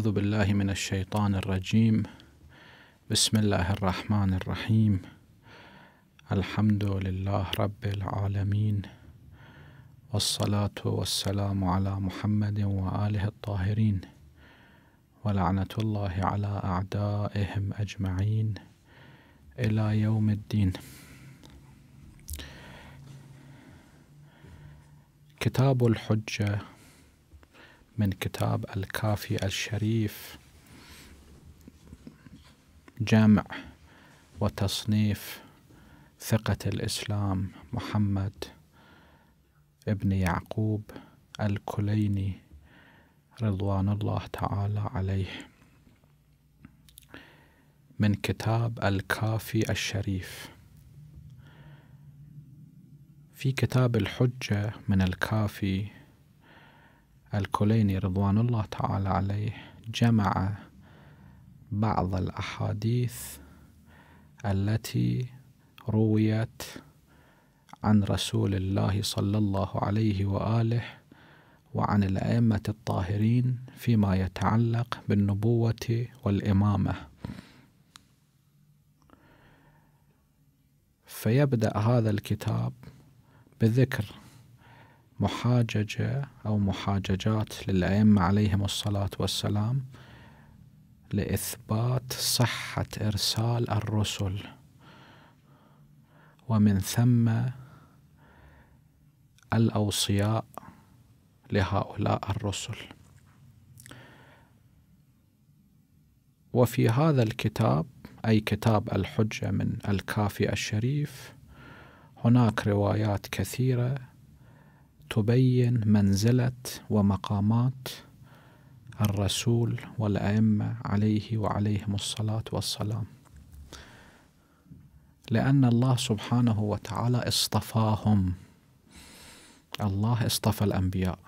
أعوذ بالله من الشيطان الرجيم بسم الله الرحمن الرحيم الحمد لله رب العالمين والصلاة والسلام على محمد وآله الطاهرين ولعنة الله على أعدائهم أجمعين إلى يوم الدين كتاب الحجة من كتاب الكافي الشريف جمع وتصنيف ثقة الإسلام محمد ابن يعقوب الكليني رضوان الله تعالى عليه من كتاب الكافي الشريف في كتاب الحجة من الكافي الكوليني رضوان الله تعالى عليه جمع بعض الأحاديث التي رويت عن رسول الله صلى الله عليه وآله وعن الأئمة الطاهرين فيما يتعلق بالنبوة والإمامة فيبدأ هذا الكتاب بذكر محاججة أو محاججات للأئمة عليهم الصلاة والسلام لإثبات صحة إرسال الرسل ومن ثم الأوصياء لهؤلاء الرسل وفي هذا الكتاب أي كتاب الحجة من الكافي الشريف هناك روايات كثيرة تبين منزلة ومقامات الرسول والأئمة عليه وعليهم الصلاة والسلام لأن الله سبحانه وتعالى اصطفاهم الله اصطفى الأنبياء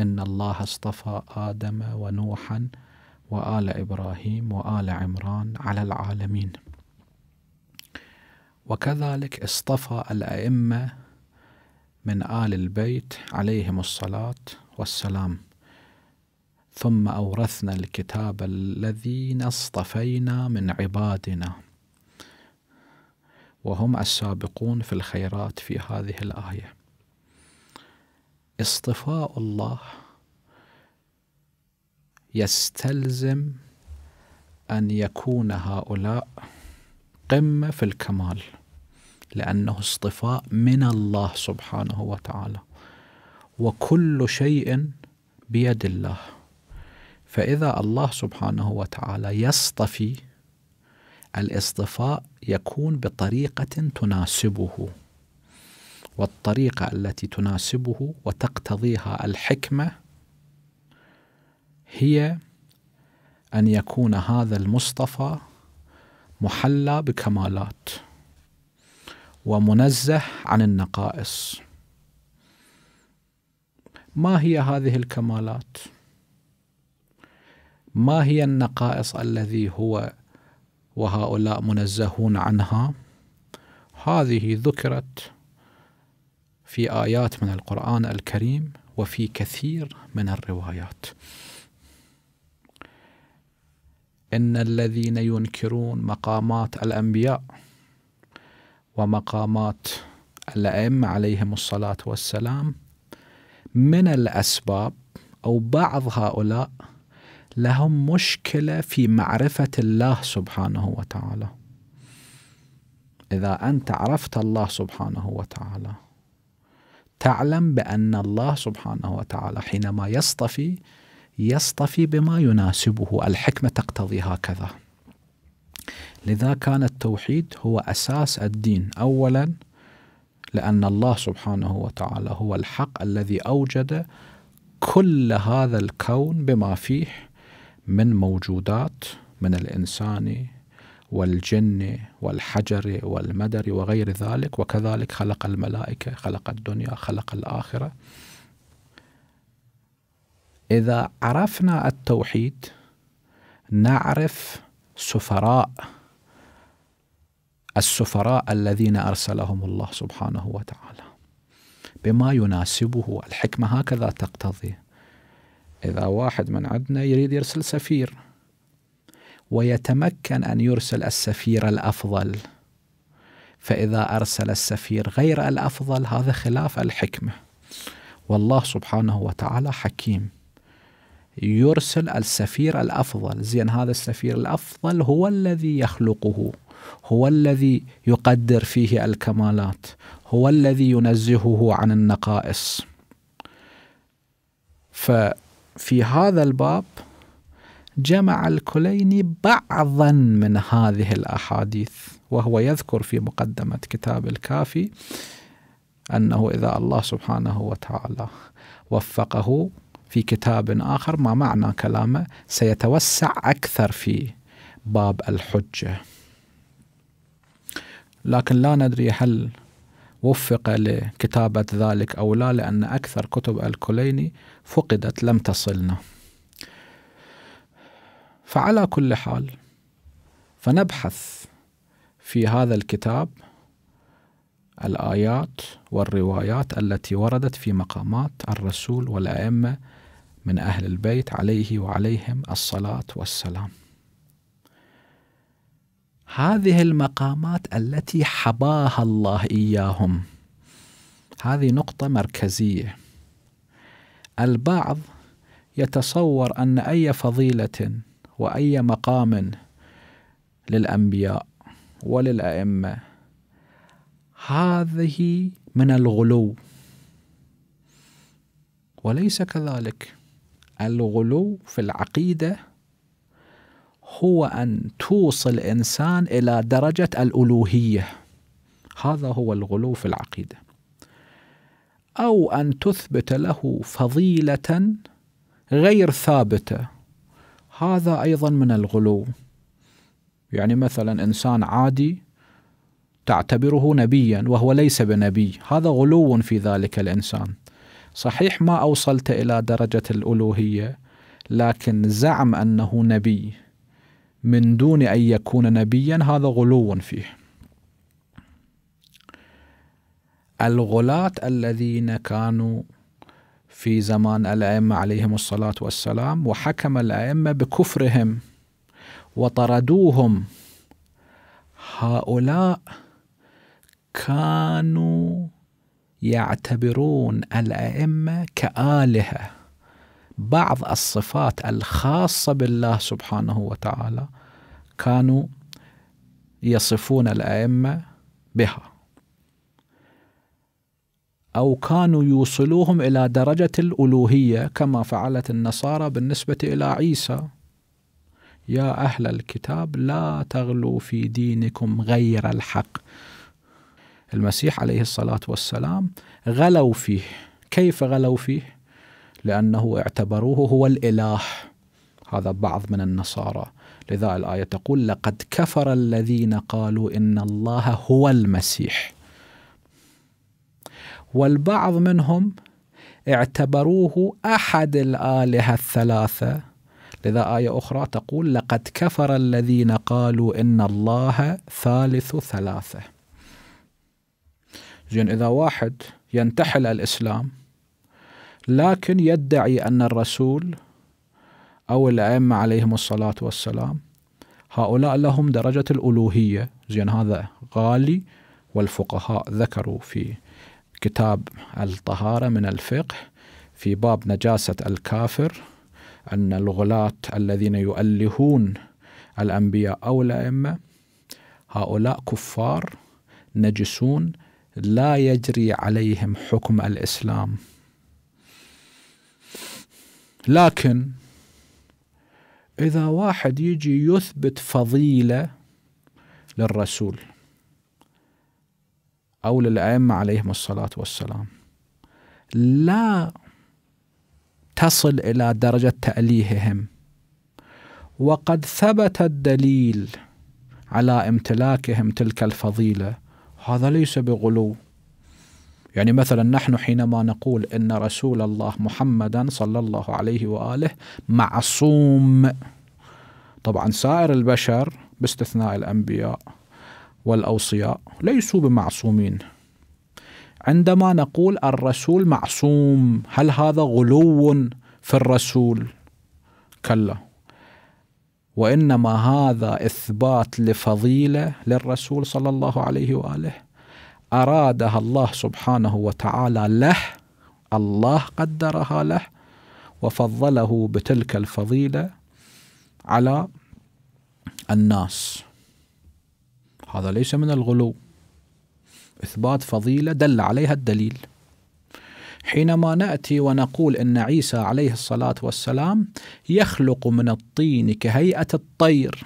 إن الله اصطفى آدم ونوحا وآل إبراهيم وآل عمران على العالمين وكذلك اصطفى الأئمة من آل البيت عليهم الصلاة والسلام ثم أورثنا الكتاب الذين اصطفينا من عبادنا وهم السابقون في الخيرات في هذه الآية اصطفاء الله يستلزم أن يكون هؤلاء قمة في الكمال لأنه اصطفاء من الله سبحانه وتعالى وكل شيء بيد الله فإذا الله سبحانه وتعالى يصطفي الاصطفاء يكون بطريقة تناسبه والطريقة التي تناسبه وتقتضيها الحكمة هي أن يكون هذا المصطفى محلى بكمالات ومنزه عن النقائص ما هي هذه الكمالات ما هي النقائص الذي هو وهؤلاء منزهون عنها هذه ذكرت في ايات من القران الكريم وفي كثير من الروايات ان الذين ينكرون مقامات الانبياء ومقامات الأئمة عليهم الصلاة والسلام من الأسباب أو بعض هؤلاء لهم مشكلة في معرفة الله سبحانه وتعالى إذا أنت عرفت الله سبحانه وتعالى تعلم بأن الله سبحانه وتعالى حينما يصطفي يصطفي بما يناسبه الحكمة تقتضي هكذا لذا كان التوحيد هو اساس الدين اولا لان الله سبحانه وتعالى هو الحق الذي اوجد كل هذا الكون بما فيه من موجودات من الانسان والجن والحجر والمدر وغير ذلك وكذلك خلق الملائكه خلق الدنيا خلق الاخره اذا عرفنا التوحيد نعرف سفراء السفراء الذين أرسلهم الله سبحانه وتعالى بما يناسبه الحكمة هكذا تقتضي إذا واحد من عندنا يريد يرسل سفير ويتمكن أن يرسل السفير الأفضل فإذا أرسل السفير غير الأفضل هذا خلاف الحكمة والله سبحانه وتعالى حكيم يرسل السفير الأفضل زين هذا السفير الأفضل هو الذي يخلقه هو الذي يقدر فيه الكمالات هو الذي ينزهه عن النقائص ففي هذا الباب جمع الكليني بعضا من هذه الاحاديث وهو يذكر في مقدمه كتاب الكافي انه اذا الله سبحانه وتعالى وفقه في كتاب اخر ما معنى كلامه سيتوسع اكثر في باب الحجه لكن لا ندري هل وفق لكتابة ذلك أو لا لأن أكثر كتب الكليني فقدت لم تصلنا فعلى كل حال فنبحث في هذا الكتاب الآيات والروايات التي وردت في مقامات الرسول والأئمة من أهل البيت عليه وعليهم الصلاة والسلام هذه المقامات التي حباها الله اياهم هذه نقطه مركزيه البعض يتصور ان اي فضيله واي مقام للانبياء وللائمه هذه من الغلو وليس كذلك الغلو في العقيده هو أن توصل الإنسان إلى درجة الألوهية هذا هو الغلو في العقيدة أو أن تثبت له فضيلة غير ثابتة هذا أيضا من الغلو يعني مثلا إنسان عادي تعتبره نبيا وهو ليس بنبي هذا غلو في ذلك الإنسان صحيح ما أوصلت إلى درجة الألوهية لكن زعم أنه نبي من دون أن يكون نبيا هذا غلو فيه الغلاة الذين كانوا في زمان الأئمة عليهم الصلاة والسلام وحكم الأئمة بكفرهم وطردوهم هؤلاء كانوا يعتبرون الأئمة كآلهة بعض الصفات الخاصة بالله سبحانه وتعالى كانوا يصفون الأئمة بها أو كانوا يوصلوهم إلى درجة الألوهية كما فعلت النصارى بالنسبة إلى عيسى يا أهل الكتاب لا تغلوا في دينكم غير الحق المسيح عليه الصلاة والسلام غلوا فيه كيف غلوا فيه لأنه اعتبروه هو الإله هذا بعض من النصارى لذا الآية تقول لقد كفر الذين قالوا إن الله هو المسيح والبعض منهم اعتبروه أحد الآلهة الثلاثة لذا آية أخرى تقول لقد كفر الذين قالوا إن الله ثالث ثلاثة زين إذا واحد ينتحل الإسلام لكن يدعي أن الرسول أو الأئمة عليهم الصلاة والسلام هؤلاء لهم درجة الألوهية زين هذا غالي والفقهاء ذكروا في كتاب الطهارة من الفقه في باب نجاسة الكافر أن الغلاة الذين يؤلهون الأنبياء أو الأئمة هؤلاء كفار نجسون لا يجري عليهم حكم الإسلام لكن إذا واحد يجي يثبت فضيلة للرسول أو للأئمة عليهم الصلاة والسلام لا تصل إلى درجة تأليههم وقد ثبت الدليل على امتلاكهم تلك الفضيلة هذا ليس بغلو يعني مثلا نحن حينما نقول ان رسول الله محمدا صلى الله عليه واله معصوم طبعا سائر البشر باستثناء الانبياء والاوصياء ليسوا بمعصومين عندما نقول الرسول معصوم هل هذا غلو في الرسول كلا وانما هذا اثبات لفضيله للرسول صلى الله عليه واله أرادها الله سبحانه وتعالى له الله قدرها له وفضله بتلك الفضيلة على الناس هذا ليس من الغلو إثبات فضيلة دل عليها الدليل حينما ناتي ونقول ان عيسى عليه الصلاه والسلام يخلق من الطين كهيئه الطير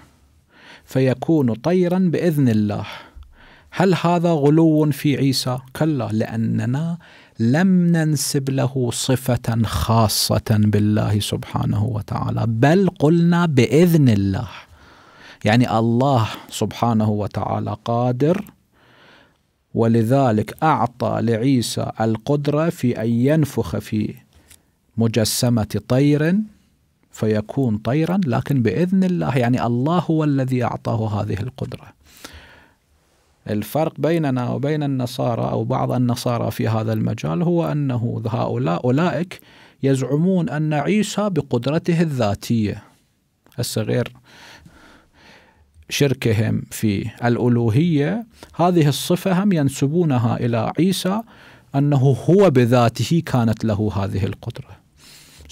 فيكون طيرا باذن الله هل هذا غلو في عيسى؟ كلا لأننا لم ننسب له صفة خاصة بالله سبحانه وتعالى بل قلنا بإذن الله يعني الله سبحانه وتعالى قادر ولذلك أعطى لعيسى القدرة في أن ينفخ في مجسمة طير فيكون طيرا لكن بإذن الله يعني الله هو الذي أعطاه هذه القدرة الفرق بيننا وبين النصارى أو بعض النصارى في هذا المجال هو أنه هؤلاء أولئك يزعمون أن عيسى بقدرته الذاتية الصغير شركهم في الألوهية هذه الصفة هم ينسبونها إلى عيسى أنه هو بذاته كانت له هذه القدرة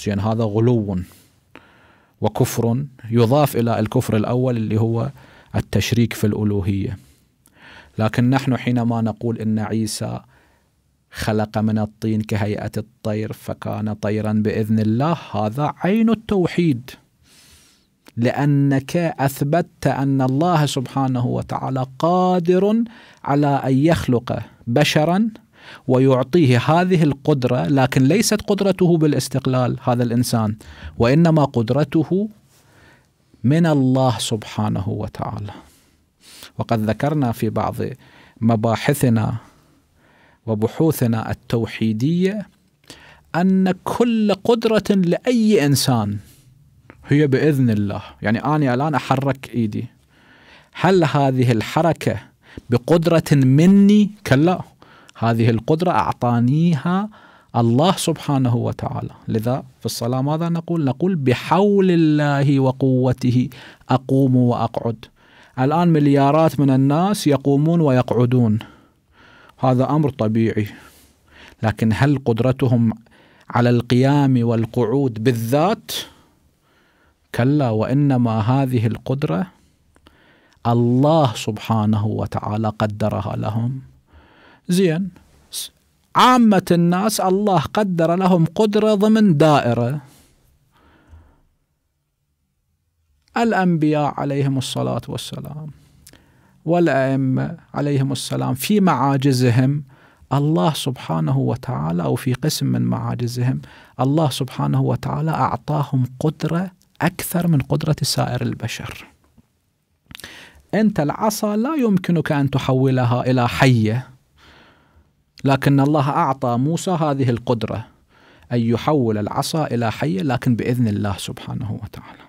زين هذا غلو وكفر يضاف إلى الكفر الأول اللي هو التشريك في الألوهية لكن نحن حينما نقول ان عيسى خلق من الطين كهيئه الطير فكان طيرا باذن الله هذا عين التوحيد لانك اثبتت ان الله سبحانه وتعالى قادر على ان يخلق بشرا ويعطيه هذه القدره لكن ليست قدرته بالاستقلال هذا الانسان وانما قدرته من الله سبحانه وتعالى وقد ذكرنا في بعض مباحثنا وبحوثنا التوحيديه ان كل قدره لاي انسان هي باذن الله، يعني انا الان احرك ايدي. هل هذه الحركه بقدره مني؟ كلا، هذه القدره اعطانيها الله سبحانه وتعالى، لذا في الصلاه ماذا نقول؟ نقول بحول الله وقوته اقوم واقعد. الآن مليارات من الناس يقومون ويقعدون هذا أمر طبيعي لكن هل قدرتهم على القيام والقعود بالذات؟ كلا وإنما هذه القدرة الله سبحانه وتعالى قدرها لهم زين عامة الناس الله قدر لهم قدرة ضمن دائرة الأنبياء عليهم الصلاة والسلام والأئمة عليهم السلام في معاجزهم الله سبحانه وتعالى أو في قسم من معاجزهم الله سبحانه وتعالى أعطاهم قدرة أكثر من قدرة سائر البشر أنت العصا لا يمكنك أن تحولها إلى حية لكن الله أعطى موسى هذه القدرة أن يحول العصا إلى حية لكن بإذن الله سبحانه وتعالى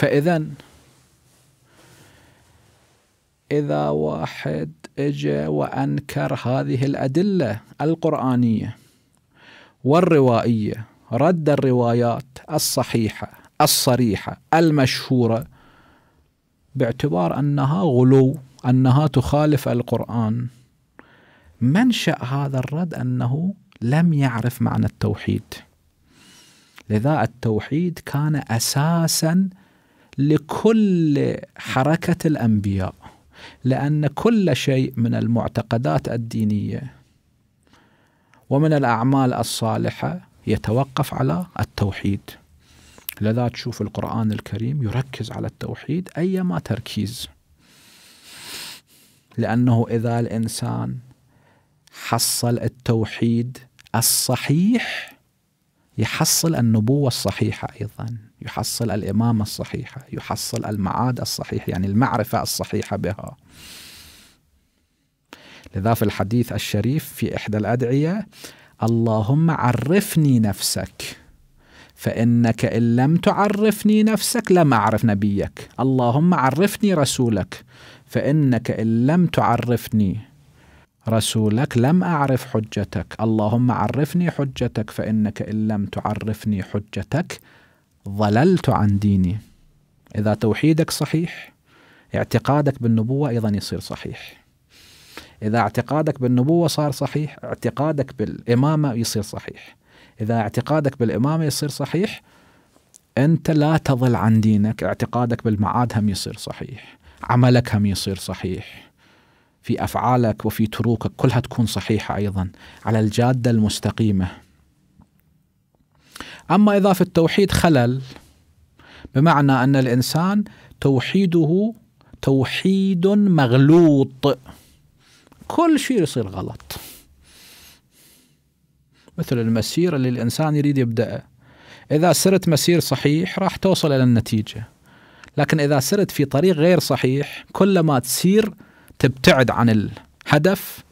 فاذا اذا واحد اجى وانكر هذه الادله القرانيه والروائيه رد الروايات الصحيحه الصريحه المشهوره باعتبار انها غلو انها تخالف القران منشا هذا الرد انه لم يعرف معنى التوحيد لذا التوحيد كان اساسا لكل حركه الانبياء لان كل شيء من المعتقدات الدينيه ومن الاعمال الصالحه يتوقف على التوحيد لذا تشوف القران الكريم يركز على التوحيد ايما تركيز لانه اذا الانسان حصل التوحيد الصحيح يحصل النبوة الصحيحة أيضا يحصل الإمامة الصحيحة يحصل المعاد الصحيح يعني المعرفة الصحيحة بها لذا في الحديث الشريف في إحدى الأدعية اللهم عرفني نفسك فإنك إن لم تعرفني نفسك لم أعرف نبيك اللهم عرفني رسولك فإنك إن لم تعرفني رسولك لم أعرف حجتك اللهم عرفني حجتك فإنك إن لم تعرفني حجتك ضللت عن ديني إذا توحيدك صحيح اعتقادك بالنبوة أيضا يصير صحيح إذا اعتقادك بالنبوة صار صحيح اعتقادك بالإمامة يصير صحيح إذا اعتقادك بالإمامة يصير صحيح أنت لا تضل عن دينك اعتقادك بالمعاد هم يصير صحيح عملك هم يصير صحيح في افعالك وفي تروكك كلها تكون صحيحه ايضا على الجاده المستقيمه. اما اذا في التوحيد خلل بمعنى ان الانسان توحيده توحيد مغلوط كل شيء يصير غلط. مثل المسير اللي الانسان يريد يبداه. اذا سرت مسير صحيح راح توصل الى النتيجه. لكن اذا سرت في طريق غير صحيح كلما تسير تبتعد عن الهدف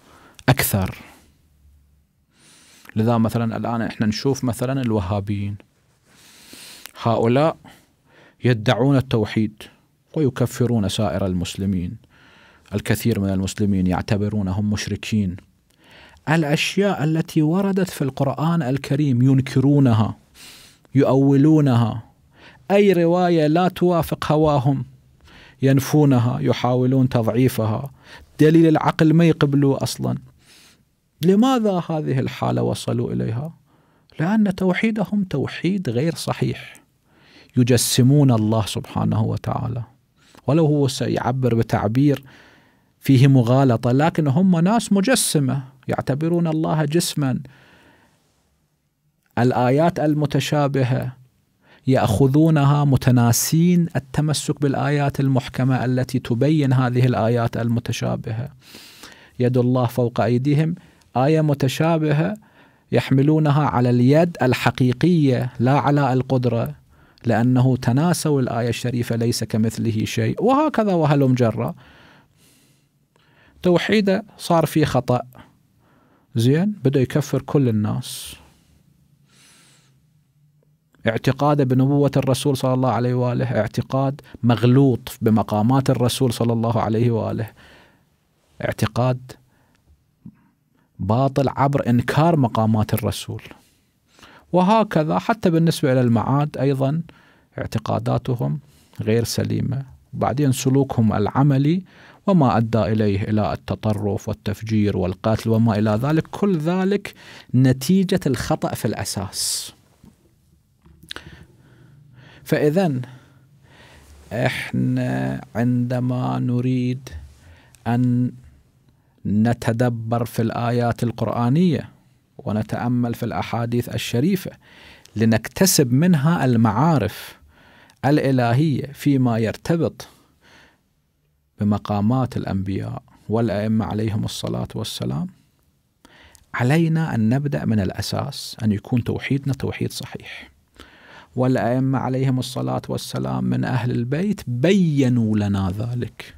اكثر لذا مثلا الان احنا نشوف مثلا الوهابيين هؤلاء يدعون التوحيد ويكفرون سائر المسلمين الكثير من المسلمين يعتبرونهم مشركين الاشياء التي وردت في القران الكريم ينكرونها يؤولونها اي روايه لا توافق هواهم ينفونها يحاولون تضعيفها دليل العقل ما يقبلوه أصلا لماذا هذه الحالة وصلوا إليها؟ لأن توحيدهم توحيد غير صحيح يجسمون الله سبحانه وتعالى ولو هو سيعبر بتعبير فيه مغالطة لكن هم ناس مجسمة يعتبرون الله جسما الآيات المتشابهة ياخذونها متناسين التمسك بالايات المحكمه التي تبين هذه الايات المتشابهه يد الله فوق ايديهم ايه متشابهه يحملونها على اليد الحقيقيه لا على القدره لانه تناسوا الايه الشريفه ليس كمثله شيء وهكذا وهلم جرا توحيده صار في خطأ زين بدا يكفر كل الناس اعتقاده بنبوة الرسول صلى الله عليه وآله اعتقاد مغلوط بمقامات الرسول صلى الله عليه وآله اعتقاد باطل عبر إنكار مقامات الرسول وهكذا حتى بالنسبة إلى المعاد أيضا اعتقاداتهم غير سليمة بعدين سلوكهم العملي وما أدى إليه إلى التطرف والتفجير والقتل وما إلى ذلك كل ذلك نتيجة الخطأ في الأساس فاذا احنا عندما نريد ان نتدبر في الايات القرانيه ونتامل في الاحاديث الشريفه لنكتسب منها المعارف الالهيه فيما يرتبط بمقامات الانبياء والائمه عليهم الصلاه والسلام علينا ان نبدا من الاساس ان يكون توحيدنا توحيد صحيح والأئمة عليهم الصلاة والسلام من أهل البيت بينوا لنا ذلك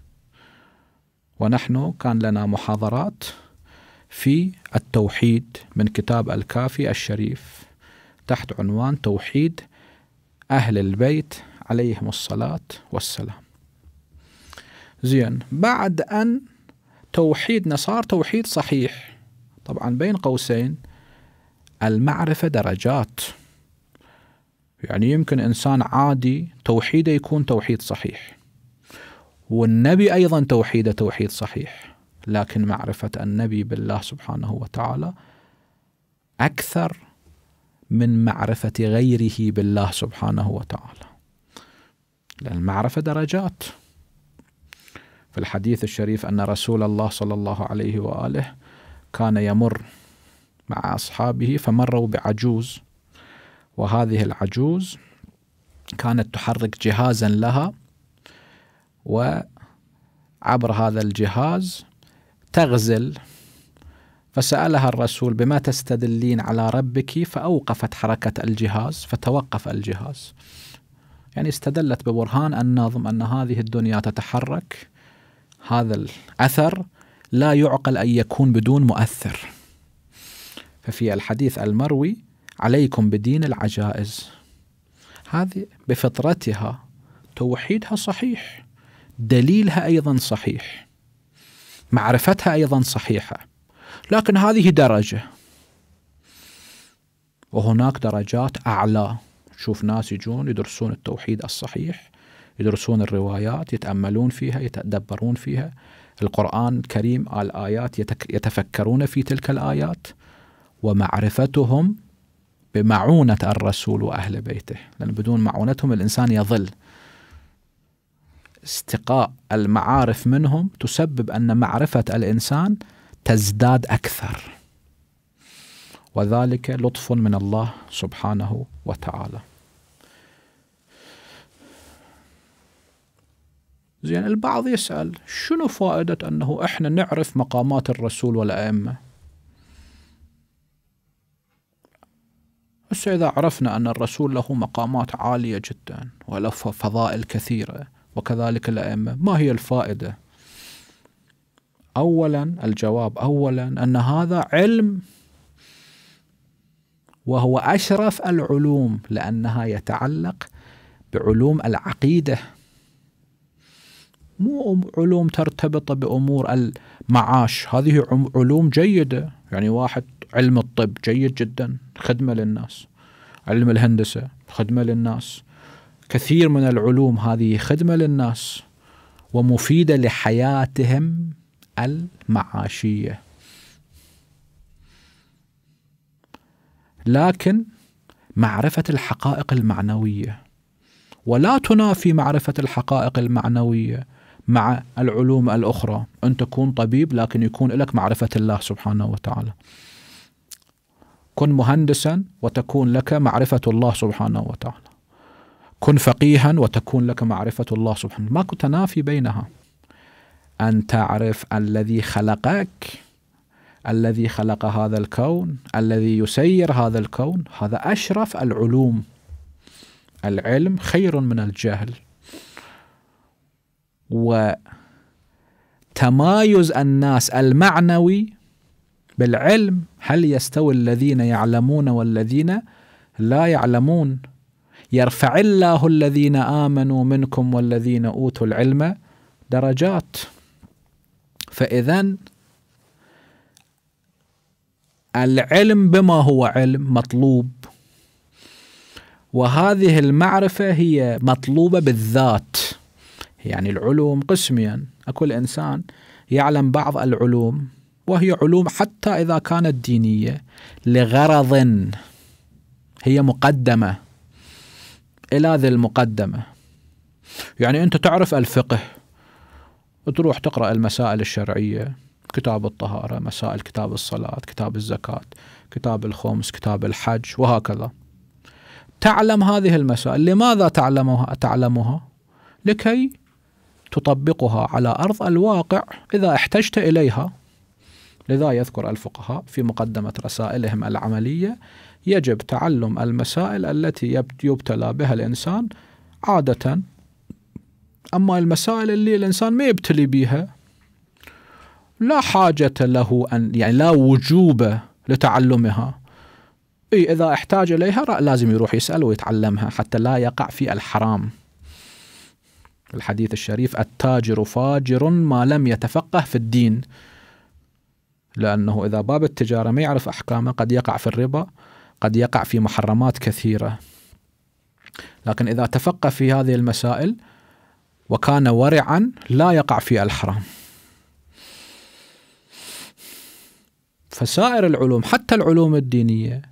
ونحن كان لنا محاضرات في التوحيد من كتاب الكافي الشريف تحت عنوان توحيد أهل البيت عليهم الصلاة والسلام زين بعد أن توحيدنا صار توحيد صحيح طبعا بين قوسين المعرفة درجات يعني يمكن إنسان عادي توحيده يكون توحيد صحيح والنبي أيضا توحيده توحيد صحيح لكن معرفة النبي بالله سبحانه وتعالى أكثر من معرفة غيره بالله سبحانه وتعالى لأن المعرفة درجات في الحديث الشريف أن رسول الله صلى الله عليه وآله كان يمر مع أصحابه فمروا بعجوز وهذه العجوز كانت تحرك جهازا لها وعبر هذا الجهاز تغزل فسألها الرسول بما تستدلين على ربك فأوقفت حركة الجهاز فتوقف الجهاز يعني استدلت ببرهان الناظم أن هذه الدنيا تتحرك هذا الأثر لا يعقل أن يكون بدون مؤثر ففي الحديث المروي عليكم بدين العجائز هذه بفطرتها توحيدها صحيح دليلها أيضا صحيح معرفتها أيضا صحيحة لكن هذه درجة وهناك درجات أعلى شوف ناس يجون يدرسون التوحيد الصحيح يدرسون الروايات يتأملون فيها يتدبرون فيها القرآن الكريم الآيات يتفكرون في تلك الآيات ومعرفتهم بمعونة الرسول وأهل بيته لأن بدون معونتهم الإنسان يظل استقاء المعارف منهم تسبب أن معرفة الإنسان تزداد أكثر وذلك لطف من الله سبحانه وتعالى زين البعض يسأل شنو فائدة أنه إحنا نعرف مقامات الرسول والأئمة بس إذا عرفنا أن الرسول له مقامات عالية جدا وله فضائل كثيرة وكذلك الأئمة ما هي الفائدة؟ أولا الجواب أولا أن هذا علم وهو أشرف العلوم لأنها يتعلق بعلوم العقيدة مو علوم ترتبط بأمور المعاش هذه علوم جيدة يعني واحد علم الطب جيد جدا خدمة للناس علم الهندسة خدمة للناس كثير من العلوم هذه خدمة للناس ومفيدة لحياتهم المعاشية لكن معرفة الحقائق المعنوية ولا تنافي معرفة الحقائق المعنوية مع العلوم الأخرى أن تكون طبيب لكن يكون لك معرفة الله سبحانه وتعالى كن مهندسا وتكون لك معرفة الله سبحانه وتعالى كن فقيها وتكون لك معرفة الله سبحانه ماكو تنافي بينها أن تعرف الذي خلقك الذي خلق هذا الكون الذي يسير هذا الكون هذا أشرف العلوم العلم خير من الجهل وتمايز الناس المعنوي بالعلم هل يستوي الذين يعلمون والذين لا يعلمون يرفع الله الذين امنوا منكم والذين اوتوا العلم درجات فاذا العلم بما هو علم مطلوب وهذه المعرفة هي مطلوبة بالذات يعني العلوم قسميا أكل إنسان يعلم بعض العلوم وهي علوم حتى إذا كانت دينية لغرض هي مقدمة إلى ذي المقدمة يعني أنت تعرف الفقه وتروح تقرأ المسائل الشرعية كتاب الطهارة مسائل كتاب الصلاة كتاب الزكاة كتاب الخمس كتاب الحج وهكذا تعلم هذه المسائل لماذا تعلمها تعلمها لكي تطبقها على أرض الواقع إذا احتجت إليها لذا يذكر الفقهاء في مقدمة رسائلهم العملية يجب تعلم المسائل التي يبتلى بها الإنسان عادة أما المسائل اللي الإنسان ما يبتلي بها لا حاجة له أن يعني لا وجوب لتعلمها إيه إذا احتاج إليها لازم يروح يسأل ويتعلمها حتى لا يقع في الحرام الحديث الشريف التاجر فاجر ما لم يتفقه في الدين لأنه إذا باب التجارة ما يعرف أحكامه قد يقع في الربا قد يقع في محرمات كثيرة لكن إذا تفقه في هذه المسائل وكان ورعا لا يقع في الحرام فسائر العلوم حتى العلوم الدينية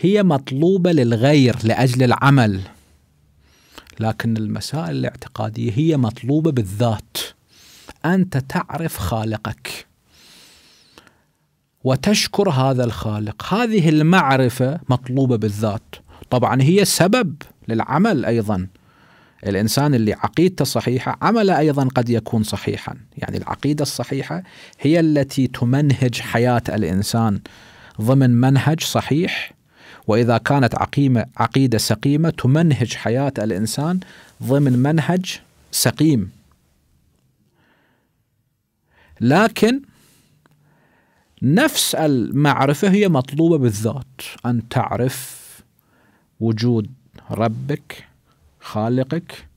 هي مطلوبة للغير لأجل العمل لكن المسائل الاعتقادية هي مطلوبة بالذات أنت تعرف خالقك وتشكر هذا الخالق هذه المعرفة مطلوبة بالذات طبعا هي سبب للعمل أيضا الإنسان اللي عقيدته صحيحة عمله أيضا قد يكون صحيحا يعني العقيدة الصحيحة هي التي تمنهج حياة الإنسان ضمن منهج صحيح وإذا كانت عقيمة عقيدة سقيمة تمنهج حياة الإنسان ضمن منهج سقيم لكن نفس المعرفة هي مطلوبة بالذات أن تعرف وجود ربك خالقك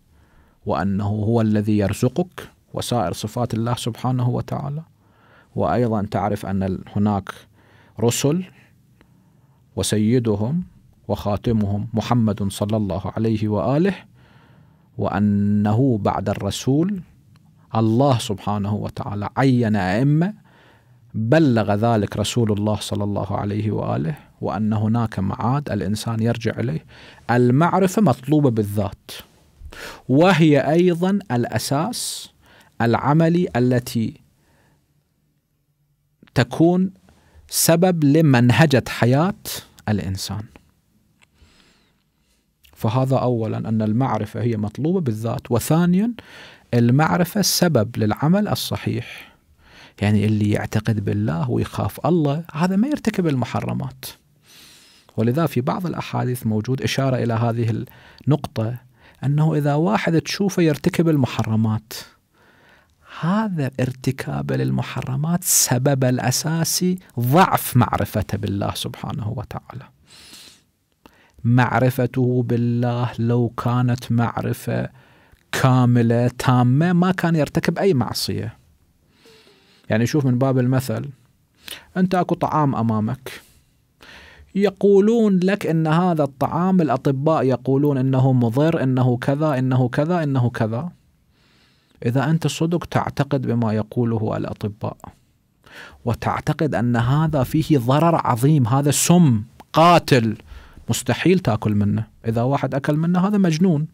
وأنه هو الذي يرزقك وسائر صفات الله سبحانه وتعالى وأيضا تعرف أن هناك رسل وسيدهم وخاتمهم محمد صلى الله عليه وآله وأنه بعد الرسول الله سبحانه وتعالى عين أئمة بلغ ذلك رسول الله صلى الله عليه واله وان هناك معاد الانسان يرجع اليه المعرفه مطلوبه بالذات وهي ايضا الاساس العملي التي تكون سبب لمنهجه حياه الانسان فهذا اولا ان المعرفه هي مطلوبه بالذات وثانيا المعرفه سبب للعمل الصحيح يعني اللي يعتقد بالله ويخاف الله هذا ما يرتكب المحرمات ولذا في بعض الأحاديث موجود إشارة إلى هذه النقطة أنه إذا واحد تشوفه يرتكب المحرمات هذا ارتكابه للمحرمات سبب الأساسي ضعف معرفته بالله سبحانه وتعالى معرفته بالله لو كانت معرفة كاملة تامة ما كان يرتكب أي معصية يعني شوف من باب المثل أنت أكو طعام أمامك يقولون لك ان هذا الطعام الاطباء يقولون انه مضر انه كذا انه كذا انه كذا اذا انت صدق تعتقد بما يقوله الاطباء وتعتقد ان هذا فيه ضرر عظيم هذا سم قاتل مستحيل تاكل منه اذا واحد اكل منه هذا مجنون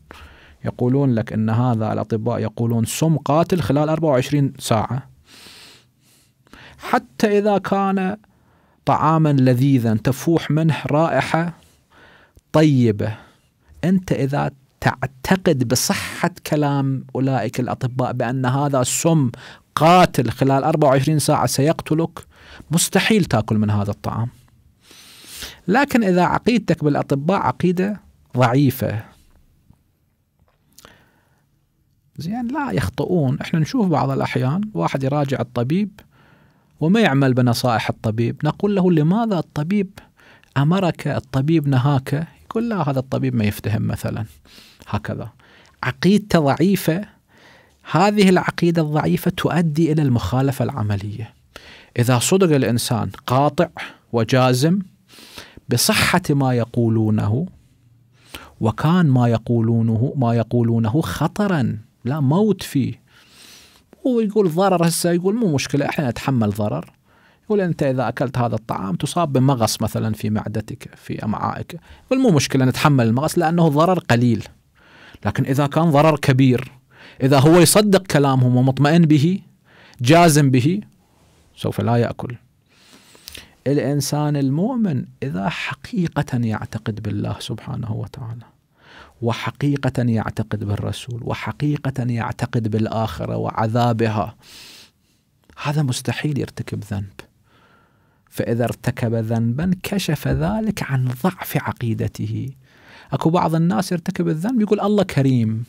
يقولون لك ان هذا الاطباء يقولون سم قاتل خلال 24 ساعه حتى إذا كان طعاما لذيذا تفوح منه رائحة طيبة أنت إذا تعتقد بصحة كلام أولئك الأطباء بأن هذا سم قاتل خلال 24 ساعة سيقتلك مستحيل تاكل من هذا الطعام لكن إذا عقيدتك بالأطباء عقيدة ضعيفة زين لا يخطئون احنا نشوف بعض الأحيان واحد يراجع الطبيب وما يعمل بنصائح الطبيب نقول له لماذا الطبيب أمرك الطبيب نهاك يقول لا هذا الطبيب ما يفتهم مثلا هكذا عقيدته ضعيفة هذه العقيدة الضعيفة تؤدي إلى المخالفة العملية إذا صدق الإنسان قاطع وجازم بصحة ما يقولونه وكان ما يقولونه ما يقولونه خطرا لا موت فيه ويقول ضرر هسه يقول مو مشكله احنا نتحمل ضرر يقول انت اذا اكلت هذا الطعام تصاب بمغص مثلا في معدتك في امعائك يقول مو مشكله نتحمل المغص لانه ضرر قليل لكن اذا كان ضرر كبير اذا هو يصدق كلامهم ومطمئن به جازم به سوف لا ياكل الانسان المؤمن اذا حقيقه يعتقد بالله سبحانه وتعالى وحقيقة يعتقد بالرسول وحقيقة يعتقد بالآخرة وعذابها هذا مستحيل يرتكب ذنب فإذا ارتكب ذنبا كشف ذلك عن ضعف عقيدته أكو بعض الناس يرتكب الذنب يقول الله كريم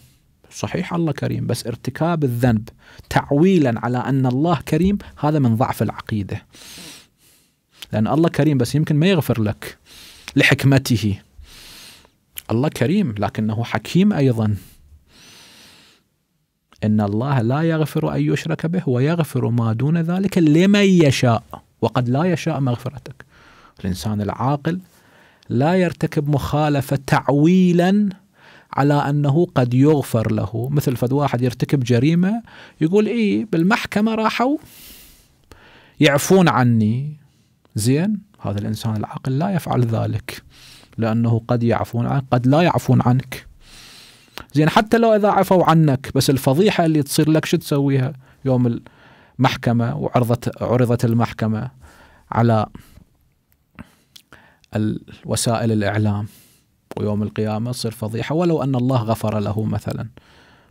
صحيح الله كريم بس ارتكاب الذنب تعويلا على أن الله كريم هذا من ضعف العقيدة لأن الله كريم بس يمكن ما يغفر لك لحكمته الله كريم لكنه حكيم ايضا ان الله لا يغفر ان يشرك به ويغفر ما دون ذلك لمن يشاء وقد لا يشاء مغفرتك الانسان العاقل لا يرتكب مخالفه تعويلا على انه قد يغفر له مثل فد واحد يرتكب جريمه يقول اي بالمحكمه راحوا يعفون عني زين هذا الانسان العاقل لا يفعل ذلك لأنه قد يعفون عنك قد لا يعفون عنك زين حتى لو إذا عفوا عنك بس الفضيحة اللي تصير لك شو تسويها يوم المحكمة وعرضت عرضت المحكمة على الوسائل الإعلام ويوم القيامة تصير فضيحة ولو أن الله غفر له مثلا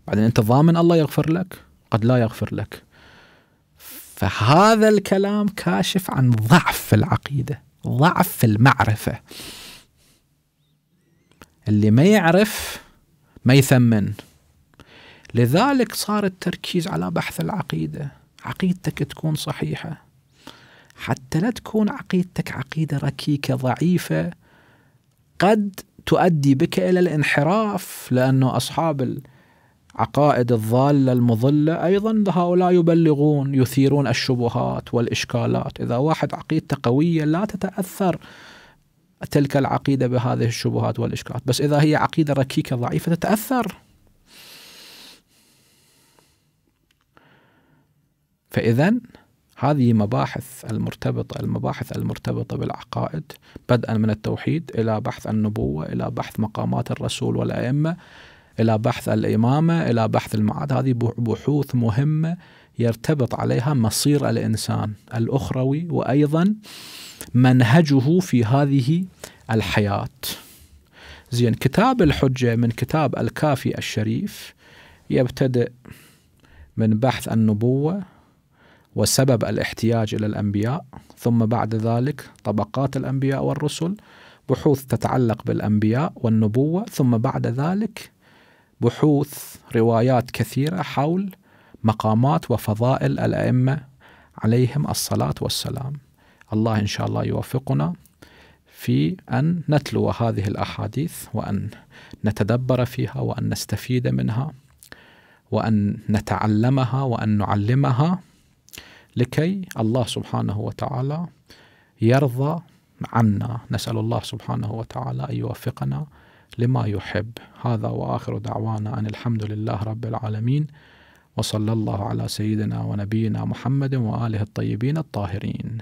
بعدين أنت ضامن الله يغفر لك قد لا يغفر لك فهذا الكلام كاشف عن ضعف في العقيدة ضعف في المعرفة اللي ما يعرف ما يثمن لذلك صار التركيز على بحث العقيدة عقيدتك تكون صحيحة حتى لا تكون عقيدتك عقيدة ركيكة ضعيفة قد تؤدي بك إلى الانحراف لأنه أصحاب العقائد الضالة المضلة أيضا هؤلاء يبلغون يثيرون الشبهات والإشكالات إذا واحد عقيدته قوية لا تتأثر تلك العقيدة بهذه الشبهات والإشكالات بس إذا هي عقيدة ركيكة ضعيفة تتأثر فإذا هذه مباحث المرتبطة المباحث المرتبطة بالعقائد بدءا من التوحيد إلى بحث النبوة إلى بحث مقامات الرسول والأئمة إلى بحث الإمامة إلى بحث المعاد هذه بحوث مهمة يرتبط عليها مصير الانسان الاخروي وايضا منهجه في هذه الحياه. زين كتاب الحجه من كتاب الكافي الشريف يبتدئ من بحث النبوه وسبب الاحتياج الى الانبياء ثم بعد ذلك طبقات الانبياء والرسل بحوث تتعلق بالانبياء والنبوه ثم بعد ذلك بحوث روايات كثيره حول مقامات وفضائل الأئمة عليهم الصلاة والسلام الله إن شاء الله يوفقنا في أن نتلو هذه الأحاديث وأن نتدبر فيها وأن نستفيد منها وأن نتعلمها وأن نعلمها لكي الله سبحانه وتعالى يرضى عنا نسأل الله سبحانه وتعالى أن يوفقنا لما يحب هذا وآخر دعوانا أن الحمد لله رب العالمين وصلى الله على سيدنا ونبينا محمد واله الطيبين الطاهرين